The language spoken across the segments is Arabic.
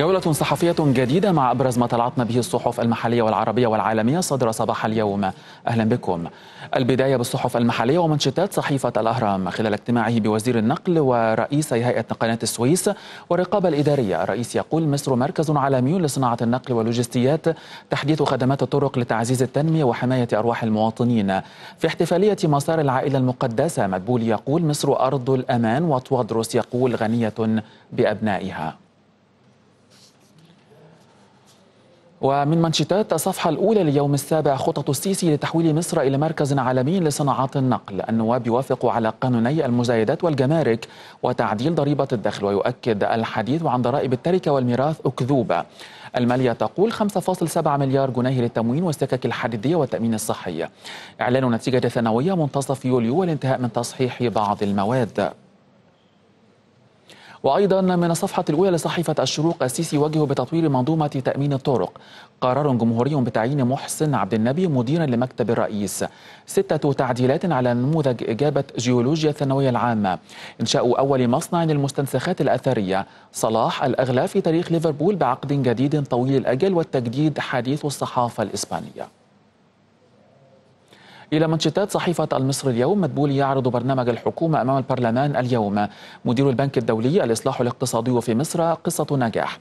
جولة صحفية جديدة مع أبرز ما طلعتنا به الصحف المحلية والعربية والعالمية صدر صباح اليوم أهلا بكم البداية بالصحف المحلية ومنشطات صحيفة الأهرام خلال اجتماعه بوزير النقل ورئيس هيئة قناة السويس والرقابة الإدارية الرئيس يقول مصر مركز عالمي لصناعة النقل واللوجستيات تحديث خدمات الطرق لتعزيز التنمية وحماية أرواح المواطنين في احتفالية مسار العائلة المقدسة مدبول يقول مصر أرض الأمان وطوادروس يقول غنية بأبنائها ومن منشطات الصفحة الأولى ليوم السابع خطط السيسي لتحويل مصر إلى مركز عالمي لصناعات النقل النواب يوافقوا على قانوني المزايدات والجمارك وتعديل ضريبة الدخل ويؤكد الحديث عن ضرائب التركة والميراث أكذوبة المالية تقول 5.7 مليار جنيه للتموين والسكك الحديدية والتأمين الصحي إعلان نتيجة ثانوية منتصف يوليو والانتهاء من تصحيح بعض المواد وأيضا من الصفحة الأولى لصحيفة الشروق السيسي وجه بتطوير منظومة تأمين الطرق قرار جمهوري بتعيين محسن عبد النبي مديرا لمكتب الرئيس ستة تعديلات على نموذج إجابة جيولوجيا الثانوية العامة إنشاء أول مصنع للمستنسخات الأثرية صلاح الأغلى في تاريخ ليفربول بعقد جديد طويل الأجل والتجديد حديث الصحافة الإسبانية إلى منشطات صحيفة المصري اليوم مدبولي يعرض برنامج الحكومة أمام البرلمان اليوم مدير البنك الدولي الإصلاح الاقتصادي في مصر قصة نجاح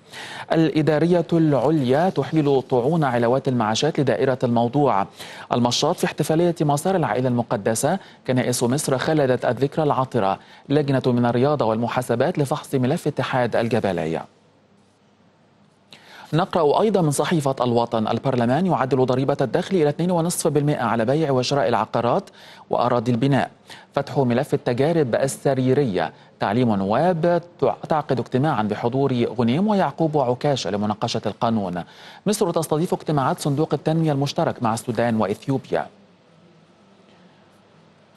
الإدارية العليا تحيل طعون علاوات المعاشات لدائرة الموضوع المشاط في احتفالية مسار العائلة المقدسة كنائس مصر خلدت الذكرى العطرة لجنة من الرياضة والمحاسبات لفحص ملف اتحاد الجبلية نقرأ أيضا من صحيفة الوطن البرلمان يعدل ضريبة الدخل إلى 2.5% على بيع وشراء العقارات وأراضي البناء فتح ملف التجارب السريرية تعليم نواب تعقد اجتماعا بحضور غنيم ويعقوب وعكاشة لمناقشة القانون مصر تستضيف اجتماعات صندوق التنمية المشترك مع السودان وإثيوبيا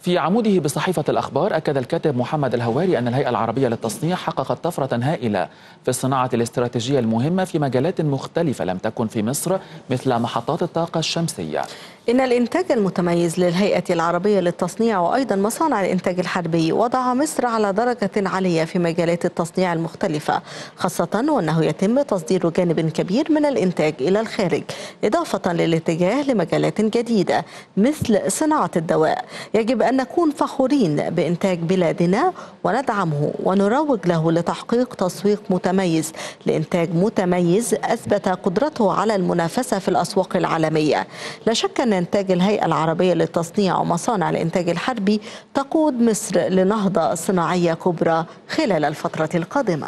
في عموده بصحيفة الأخبار أكد الكاتب محمد الهواري أن الهيئة العربية للتصنيع حققت طفرة هائلة في الصناعة الاستراتيجية المهمة في مجالات مختلفة لم تكن في مصر مثل محطات الطاقة الشمسية إن الإنتاج المتميز للهيئة العربية للتصنيع وأيضا مصانع الإنتاج الحربي وضع مصر على درجة عالية في مجالات التصنيع المختلفة خاصة وأنه يتم تصدير جانب كبير من الإنتاج إلى الخارج إضافة للاتجاه لمجالات جديدة مثل صناعة الدواء يجب أن نكون فخورين بإنتاج بلادنا وندعمه ونروج له لتحقيق تسويق متميز لإنتاج متميز أثبت قدرته على المنافسة في الأسواق العالمية لا شك أن كان إنتاج الهيئة العربية للتصنيع ومصانع الإنتاج الحربي تقود مصر لنهضة صناعية كبرى خلال الفترة القادمة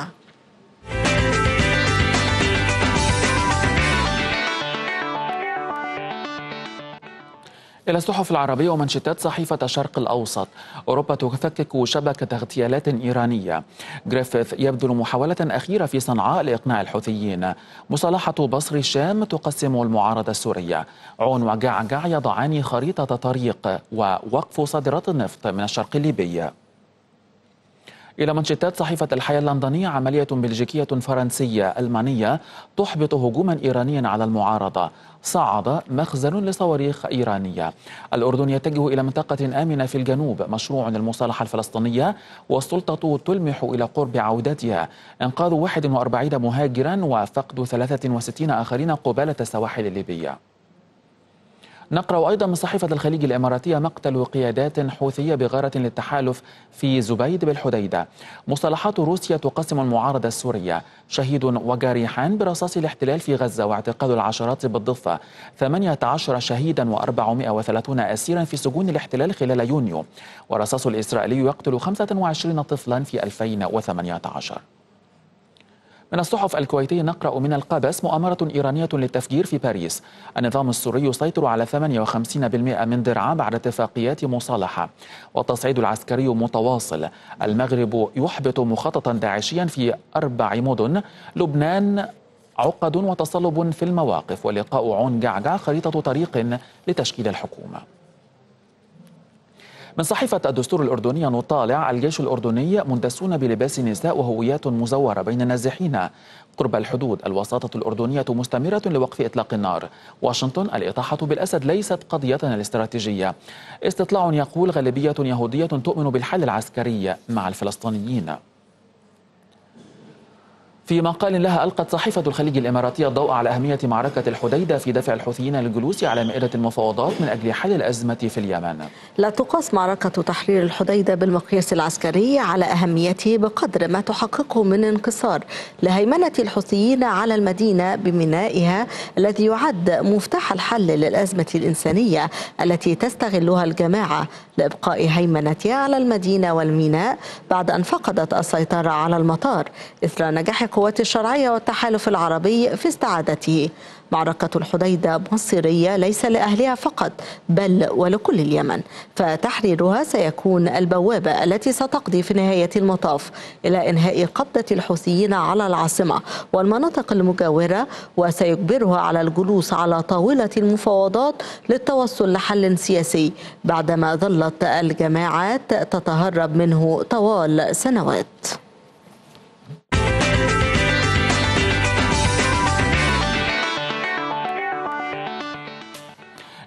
إلى الصحف العربية ومنشطات صحيفة الشرق الأوسط أوروبا تفكك شبكة اغتيالات إيرانية جريفيث يبذل محاولة أخيرة في صنعاء لإقناع الحوثيين مصالحة بصر الشام تقسم المعارضة السورية عون وجعجع يضعان خريطة طريق ووقف صادرات النفط من الشرق الليبي إلى منشطات صحيفة الحياة اللندنية عملية بلجيكية فرنسية ألمانية تحبط هجوما إيرانيا على المعارضة صعد مخزن لصواريخ إيرانية الأردن يتجه إلى منطقة آمنة في الجنوب مشروع للمصالحة الفلسطينية والسلطة تلمح إلى قرب عودتها إنقاذ 41 مهاجرا وفقد 63 آخرين قبالة السواحل الليبية نقرأ أيضا من صحيفة الخليج الإماراتية مقتل قيادات حوثية بغارة للتحالف في زبيد بالحديدة مصطلحات روسيا تقسم المعارضة السورية شهيد وجريحان برصاص الاحتلال في غزة واعتقال العشرات بالضفة 18 شهيدا و430 أسيرا في سجون الاحتلال خلال يونيو والرصاص الإسرائيلي يقتل 25 طفلا في 2018 من الصحف الكويتية نقرأ من القبس مؤامرة إيرانية للتفجير في باريس النظام السوري يسيطر على 58% من درعا بعد اتفاقيات مصالحة والتصعيد العسكري متواصل المغرب يحبط مخططا داعشيا في أربع مدن لبنان عقد وتصلب في المواقف ولقاء عون جعجع خريطة طريق لتشكيل الحكومة من صحيفة الدستور الأردنية نطالع الجيش الأردني مندسون بلباس نساء وهويات مزورة بين النازحين قرب الحدود الوساطة الأردنية مستمرة لوقف إطلاق النار واشنطن الإطاحة بالأسد ليست قضيتنا الاستراتيجية استطلاع يقول غالبية يهودية تؤمن بالحل العسكري مع الفلسطينيين في مقال لها ألقت صحيفة الخليج الإماراتية الضوء على أهمية معركة الحديدة في دفع الحوثيين للجلوس على مائدة المفاوضات من أجل حل الأزمة في اليمن لا تقاس معركة تحرير الحديدة بالمقياس العسكري على أهميته بقدر ما تحققه من انكسار لهيمنة الحوثيين على المدينة بمينائها الذي يعد مفتاح الحل للأزمة الإنسانية التي تستغلها الجماعة لإبقاء هيمنتها على المدينة والميناء بعد أن فقدت السيطرة على المطار إثر نجاح قوات الشرعية والتحالف العربي في استعادته معركة الحديدة مصيرية ليس لأهلها فقط بل ولكل اليمن فتحريرها سيكون البوابة التي ستقضي في نهاية المطاف إلى إنهاء قبضة الحوثيين على العاصمة والمناطق المجاورة وسيجبرها على الجلوس على طاولة المفاوضات للتوصل لحل سياسي بعدما ظلت الجماعات تتهرب منه طوال سنوات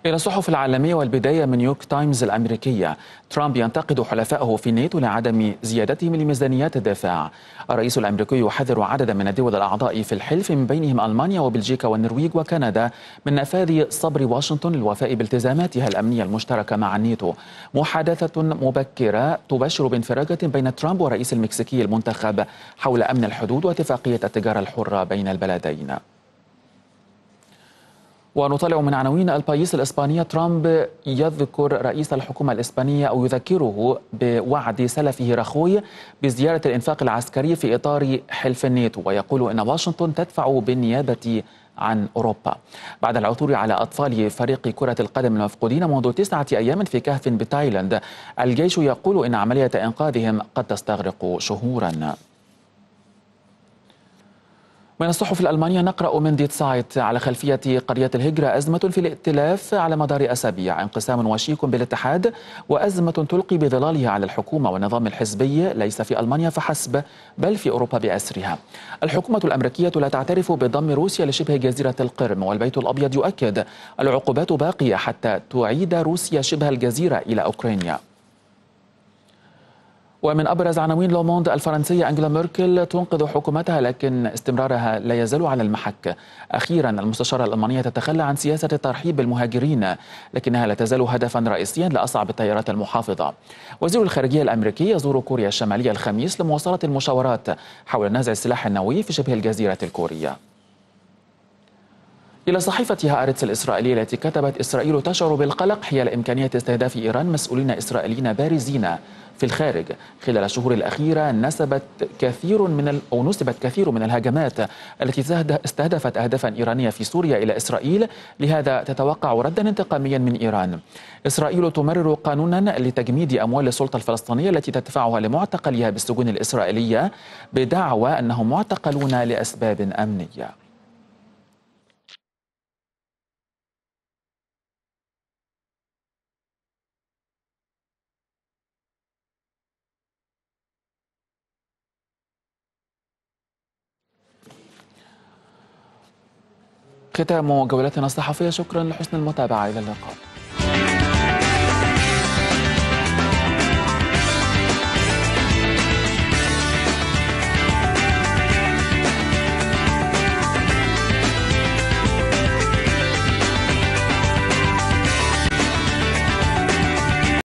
إلى الصحف العالمية والبداية من نيويورك تايمز الأمريكية ترامب ينتقد حلفائه في الناتو لعدم زيادتهم لميزانيات الدفاع الرئيس الأمريكي يحذر عددا من الدول الأعضاء في الحلف من بينهم ألمانيا وبلجيكا والنرويج وكندا من نفاذ صبر واشنطن للوفاء بالتزاماتها الأمنية المشتركة مع الناتو محادثة مبكرة تبشر بانفراجة بين ترامب والرئيس المكسيكي المنتخب حول أمن الحدود واتفاقية التجارة الحرة بين البلدين ونطلع من عناوين البايس الإسبانية ترامب يذكر رئيس الحكومة الإسبانية أو يذكره بوعد سلفه رخوي بزيارة الإنفاق العسكري في إطار حلف الناتو ويقول إن واشنطن تدفع بالنيابة عن أوروبا بعد العثور على أطفال فريق كرة القدم المفقودين منذ تسعة أيام في كهف بتايلاند الجيش يقول إن عملية إنقاذهم قد تستغرق شهوراً من الصحف الألمانية نقرأ من ديت سايت على خلفية قرية الهجرة أزمة في الائتلاف على مدار أسابيع انقسام وشيك بالاتحاد وأزمة تلقي بظلالها على الحكومة والنظام الحزبي ليس في ألمانيا فحسب بل في أوروبا بأسرها الحكومة الأمريكية لا تعترف بضم روسيا لشبه جزيرة القرم والبيت الأبيض يؤكد العقوبات باقية حتى تعيد روسيا شبه الجزيرة إلى أوكرانيا ومن أبرز عناوين لوموند الفرنسية أنجلا ميركل تنقذ حكومتها لكن استمرارها لا يزال على المحك أخيرا المستشارة الألمانية تتخلى عن سياسة الترحيب بالمهاجرين لكنها لا تزال هدفا رئيسيا لأصعب التيارات المحافظة وزير الخارجية الأمريكي يزور كوريا الشمالية الخميس لمواصلة المشاورات حول نزع السلاح النووي في شبه الجزيرة الكورية إلى صحيفة هآرتس الإسرائيلية التي كتبت إسرائيل تشعر بالقلق حيال إمكانية استهداف إيران مسؤولين إسرائيليين بارزين في الخارج خلال الشهور الأخيرة نسبت كثير من ال... أو نسبت كثير من الهجمات التي استهدفت أهدافا إيرانية في سوريا إلى إسرائيل لهذا تتوقع ردا انتقاميا من إيران إسرائيل تمرر قانونا لتجميد أموال السلطة الفلسطينية التي تدفعها لمعتقليها بالسجون الإسرائيلية بدعوى أنهم معتقلون لأسباب أمنية ختام جولتنا الصحفية شكرا لحسن المتابعة إلى اللقاء